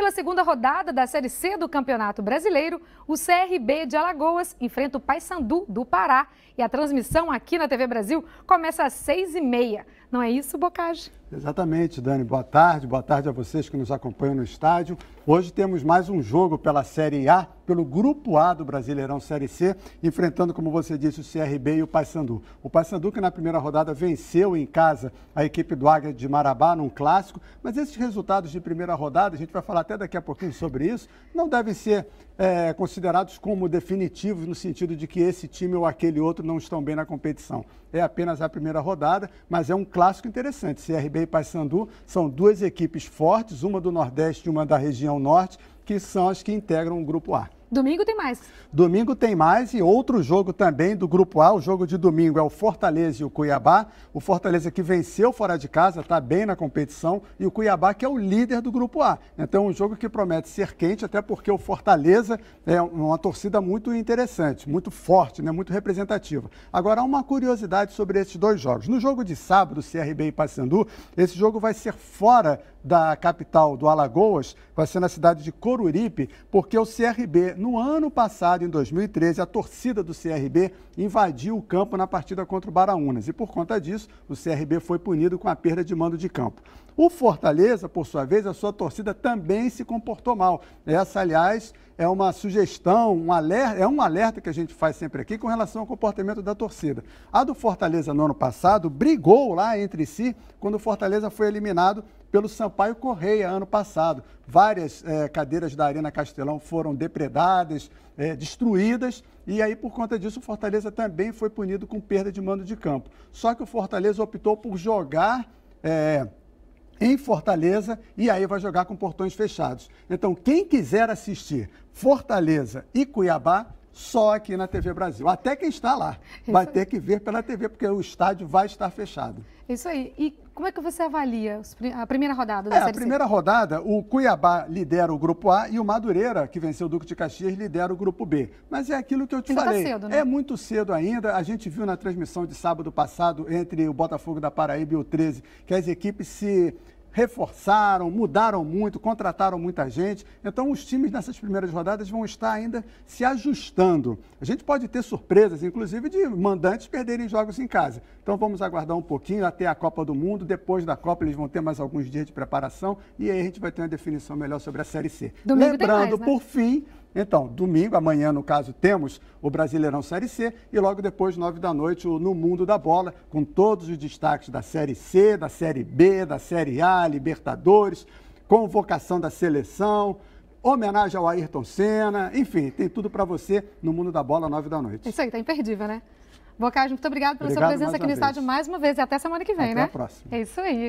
Pela segunda rodada da Série C do Campeonato Brasileiro, o CRB de Alagoas enfrenta o Paysandu do Pará e a transmissão aqui na TV Brasil começa às seis e meia. Não é isso, Bocage? Exatamente, Dani. Boa tarde, boa tarde a vocês que nos acompanham no estádio. Hoje temos mais um jogo pela Série A, pelo Grupo A do Brasileirão Série C, enfrentando, como você disse, o CRB e o Paysandu. O Paysandu que na primeira rodada venceu em casa a equipe do Águia de Marabá num clássico, mas esses resultados de primeira rodada, a gente vai falar até daqui a pouquinho sobre isso, não devem ser é, considerados como definitivos no sentido de que esse time ou aquele outro não estão bem na competição. É apenas a primeira rodada, mas é um clássico clássico interessante. CRB e Paysandu são duas equipes fortes, uma do Nordeste e uma da região Norte, que são as que integram o Grupo A. Domingo tem mais. Domingo tem mais e outro jogo também do Grupo A. O jogo de domingo é o Fortaleza e o Cuiabá. O Fortaleza que venceu fora de casa, está bem na competição. E o Cuiabá que é o líder do Grupo A. Então, um jogo que promete ser quente, até porque o Fortaleza é uma torcida muito interessante, muito forte, né? muito representativa. Agora, há uma curiosidade sobre esses dois jogos. No jogo de sábado, CRB e Paysandu, esse jogo vai ser fora da capital do Alagoas, vai ser na cidade de Coruripe, porque o CRB no ano passado, em 2013, a torcida do CRB invadiu o campo na partida contra o Baraunas e, por conta disso, o CRB foi punido com a perda de mando de campo. O Fortaleza, por sua vez, a sua torcida também se comportou mal. Essa, aliás, é uma sugestão, um alerta, é um alerta que a gente faz sempre aqui com relação ao comportamento da torcida. A do Fortaleza no ano passado brigou lá entre si quando o Fortaleza foi eliminado pelo Sampaio Correia ano passado várias é, cadeiras da Arena Castelão foram depredadas, é, destruídas, e aí por conta disso o Fortaleza também foi punido com perda de mando de campo. Só que o Fortaleza optou por jogar. É, em Fortaleza e aí vai jogar com portões fechados. Então, quem quiser assistir Fortaleza e Cuiabá só aqui na TV Brasil. Até quem está lá Isso vai aí. ter que ver pela TV, porque o estádio vai estar fechado. Isso aí. E como é que você avalia a primeira rodada da é, Série A primeira C? rodada, o Cuiabá lidera o grupo A e o Madureira, que venceu o Duque de Caxias, lidera o grupo B. Mas é aquilo que eu te ainda tá falei. Tá cedo, né? É muito cedo ainda. A gente viu na transmissão de sábado passado entre o Botafogo da Paraíba e o 13 que as equipes se reforçaram, mudaram muito, contrataram muita gente. Então, os times nessas primeiras rodadas vão estar ainda se ajustando. A gente pode ter surpresas, inclusive, de mandantes perderem jogos em casa. Então, vamos aguardar um pouquinho até a Copa do Mundo. Depois da Copa, eles vão ter mais alguns dias de preparação e aí a gente vai ter uma definição melhor sobre a Série C. Domingo Lembrando, né? por fim, então, domingo, amanhã, no caso, temos o Brasileirão Série C e logo depois, nove da noite, o No Mundo da Bola, com todos os destaques da Série C, da Série B, da Série A, Libertadores, convocação da seleção, homenagem ao Ayrton Senna, enfim, tem tudo para você no Mundo da Bola, nove da noite. É isso aí, tá imperdível, né? Bocage, muito obrigado pela obrigado sua presença aqui no vez. estádio mais uma vez e até semana que vem, até né? Até a próxima. É isso aí.